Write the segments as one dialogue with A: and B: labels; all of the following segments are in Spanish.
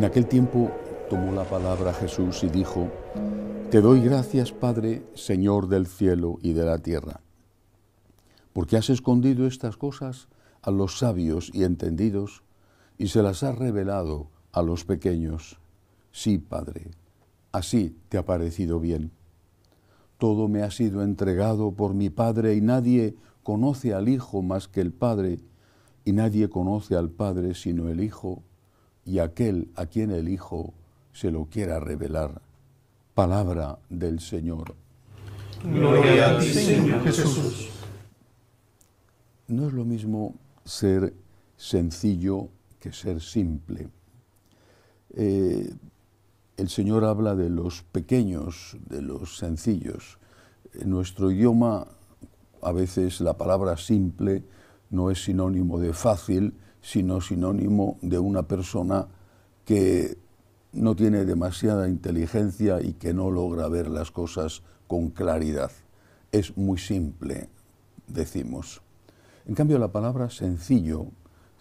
A: En aquel tiempo tomó la palabra Jesús y dijo, Te doy gracias, Padre, Señor del cielo y de la tierra, porque has escondido estas cosas a los sabios y entendidos y se las has revelado a los pequeños. Sí, Padre, así te ha parecido bien. Todo me ha sido entregado por mi Padre y nadie conoce al Hijo más que el Padre, y nadie conoce al Padre sino el Hijo y aquel a quien el Hijo se lo quiera revelar. Palabra del Señor. Gloria a ti, Señor Jesús. No es lo mismo ser sencillo que ser simple. Eh, el Señor habla de los pequeños, de los sencillos. En nuestro idioma, a veces la palabra simple no es sinónimo de fácil, sino sinónimo de una persona que no tiene demasiada inteligencia y que no logra ver las cosas con claridad. Es muy simple, decimos. En cambio, la palabra sencillo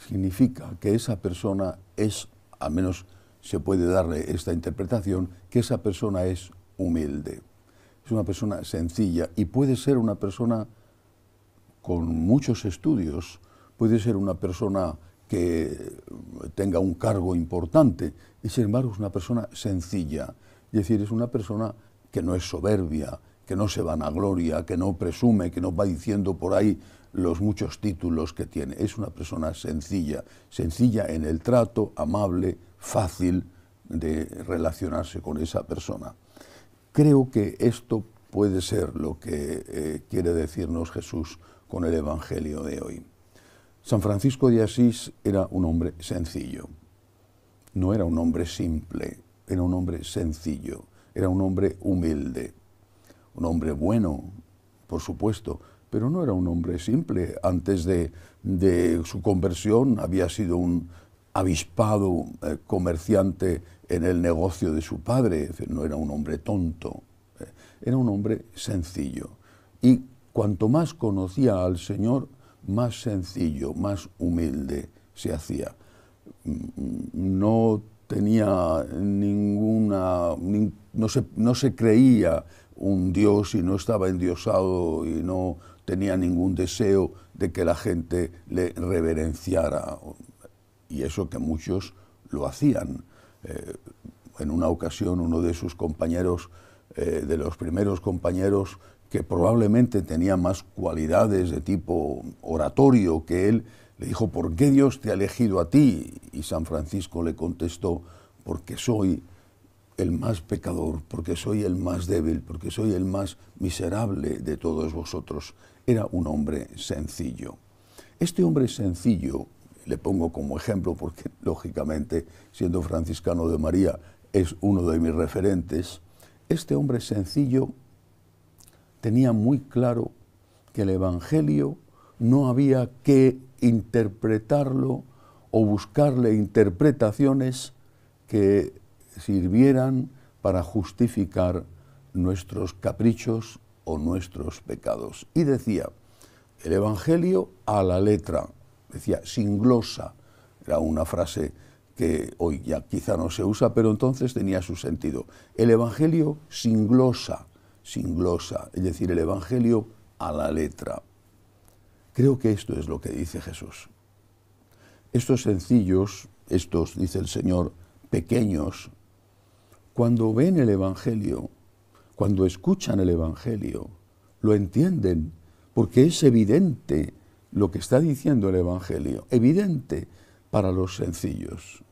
A: significa que esa persona es, al menos se puede darle esta interpretación, que esa persona es humilde. Es una persona sencilla y puede ser una persona con muchos estudios, puede ser una persona que tenga un cargo importante y sin embargo es una persona sencilla, es decir, es una persona que no es soberbia, que no se vanagloria, que no presume, que no va diciendo por ahí los muchos títulos que tiene. Es una persona sencilla, sencilla en el trato, amable, fácil de relacionarse con esa persona. Creo que esto puede ser lo que eh, quiere decirnos Jesús con el Evangelio de hoy. San Francisco de Asís era un hombre sencillo, no era un hombre simple, era un hombre sencillo, era un hombre humilde, un hombre bueno, por supuesto, pero no era un hombre simple. Antes de, su conversión había sido un avispado eh, comerciante en el negocio de su padre, no era un hombre tonto, eh, era un hombre sencillo. Y cuanto más conocía al Señor, más sencillo, más humilde se hacía. No tenía ninguna, no, se, creía un dios y no estaba endiosado y no tenía ningún deseo de que la gente le reverenciara. Y eso que muchos lo hacían. Eh, en una ocasión uno de sus compañeros, eh, de los primeros compañeros, que probablemente tenía más cualidades de tipo oratorio que él, le dijo, ¿por qué Dios te ha elegido a ti? Y San Francisco le contestó, porque soy el más pecador, porque soy el más débil, porque soy el más miserable de todos vosotros. Era un hombre sencillo. Este hombre sencillo, le pongo como ejemplo porque lógicamente, siendo franciscano de María, es uno de mis referentes, este hombre sencillo tenía muy claro que el Evangelio no había que interpretarlo o buscarle interpretaciones que sirvieran para justificar nuestros caprichos o nuestros pecados. Y decía, el Evangelio a la letra, decía, sin glosa, era una frase que hoy ya quizá no se usa, pero entonces tenía su sentido. El Evangelio sin glosa, sin glosa, es decir, el Evangelio a la letra. Creo que esto es lo que dice Jesús. Estos sencillos, estos, dice el Señor, pequeños, cuando ven el Evangelio, cuando escuchan el Evangelio, lo entienden, porque es evidente lo que está diciendo el Evangelio, evidente para los sencillos.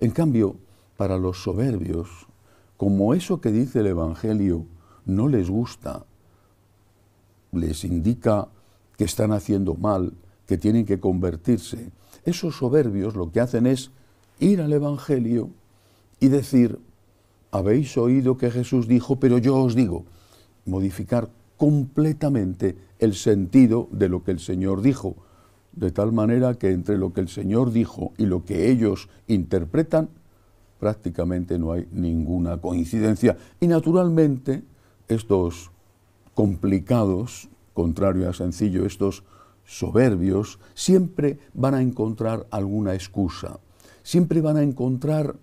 A: En cambio, para los soberbios, como eso que dice el Evangelio no les gusta, les indica que están haciendo mal, que tienen que convertirse. Esos soberbios lo que hacen es ir al Evangelio y decir, habéis oído que Jesús dijo, pero yo os digo, modificar completamente el sentido de lo que el Señor dijo, de tal manera que entre lo que el Señor dijo y lo que ellos interpretan, prácticamente no hay ninguna coincidencia. Y naturalmente, estos complicados, contrario a sencillo, estos soberbios, siempre van a encontrar alguna excusa, siempre van a encontrar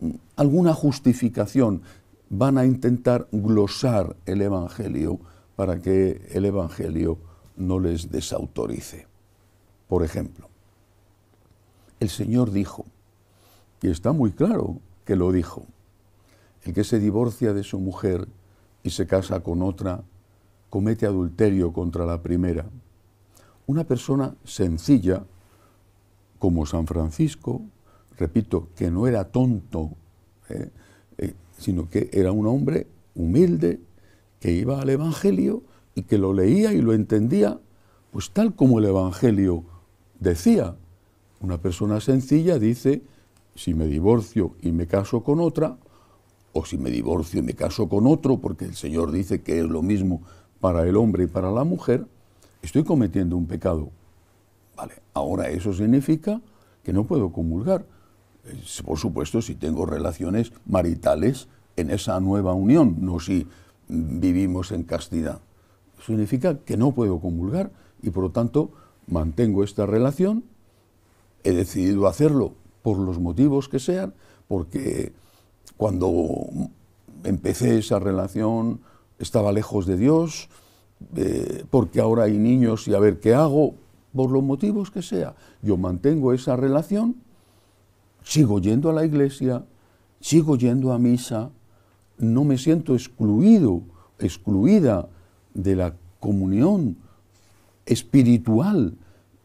A: mm, alguna justificación, van a intentar glosar el Evangelio para que el Evangelio no les desautorice. Por ejemplo, el Señor dijo, y está muy claro que lo dijo, el que se divorcia de su mujer y se casa con otra, comete adulterio contra la primera. Una persona sencilla, como San Francisco, repito, que no era tonto, ¿eh? Eh, sino que era un hombre humilde, que iba al Evangelio y que lo leía y lo entendía, pues tal como el Evangelio decía. Una persona sencilla dice, si me divorcio y me caso con otra, o si me divorcio y me caso con otro, porque el Señor dice que es lo mismo para el hombre y para la mujer, estoy cometiendo un pecado. Vale, ahora eso significa que no puedo comulgar. Por supuesto, si tengo relaciones maritales en esa nueva unión, no si vivimos en castidad. Significa que no puedo comulgar y por lo tanto mantengo esta relación. He decidido hacerlo por los motivos que sean, porque cuando empecé esa relación estaba lejos de Dios, eh, porque ahora hay niños y a ver qué hago, por los motivos que sea. Yo mantengo esa relación, sigo yendo a la iglesia, sigo yendo a misa, no me siento excluido, excluida de la comunión espiritual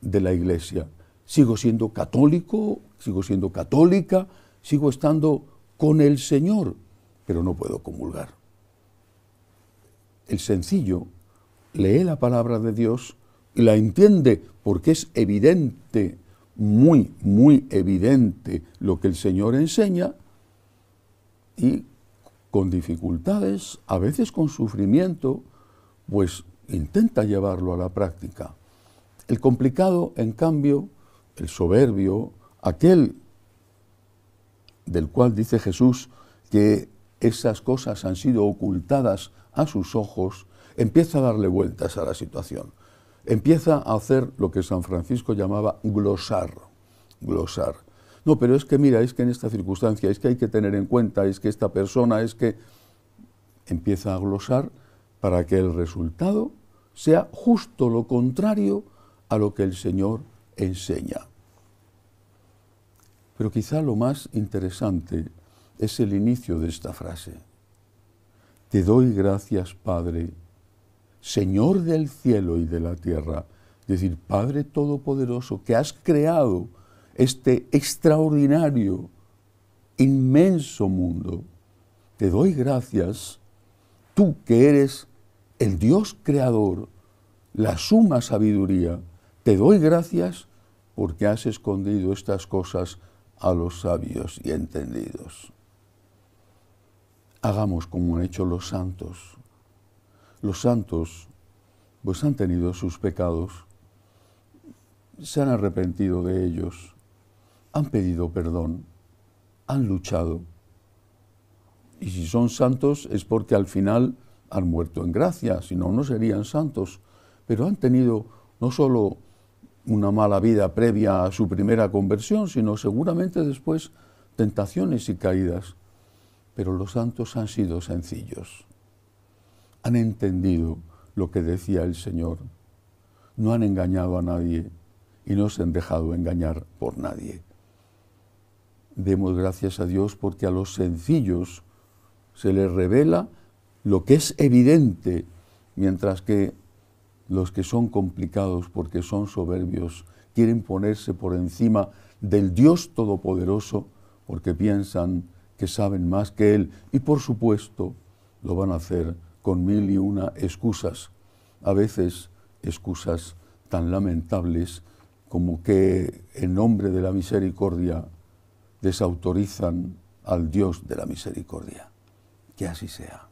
A: de la iglesia. Sigo siendo católico, sigo siendo católica, sigo estando con el Señor, pero no puedo comulgar. El sencillo lee la palabra de Dios y la entiende porque es evidente, muy, muy evidente lo que el Señor enseña y con dificultades, a veces con sufrimiento, pues intenta llevarlo a la práctica. El complicado, en cambio, el soberbio, aquel del cual dice Jesús que esas cosas han sido ocultadas a sus ojos, empieza a darle vueltas a la situación. Empieza a hacer lo que San Francisco llamaba glosar, glosar. No, pero es que mira, es que en esta circunstancia, es que hay que tener en cuenta, es que esta persona, es que empieza a glosar para que el resultado sea justo lo contrario a lo que el Señor enseña. Pero quizá lo más interesante es el inicio de esta frase. Te doy gracias, Padre, Señor del cielo y de la tierra. Es decir, Padre Todopoderoso, que has creado este extraordinario, inmenso mundo. Te doy gracias, tú que eres el Dios creador, la suma sabiduría. Te doy gracias porque has escondido estas cosas a los sabios y entendidos. Hagamos como han hecho los santos. Los santos, pues han tenido sus pecados, se han arrepentido de ellos, han pedido perdón, han luchado. Y si son santos es porque al final han muerto en gracia, si no, no serían santos. Pero han tenido no solo una mala vida previa a su primera conversión, sino seguramente después tentaciones y caídas. Pero los santos han sido sencillos. Han entendido lo que decía el Señor. No han engañado a nadie y no se han dejado engañar por nadie. Demos gracias a Dios porque a los sencillos se les revela lo que es evidente, mientras que los que son complicados porque son soberbios, quieren ponerse por encima del Dios Todopoderoso porque piensan que saben más que Él y por supuesto lo van a hacer con mil y una excusas, a veces excusas tan lamentables como que en nombre de la misericordia desautorizan al Dios de la misericordia. Que así sea.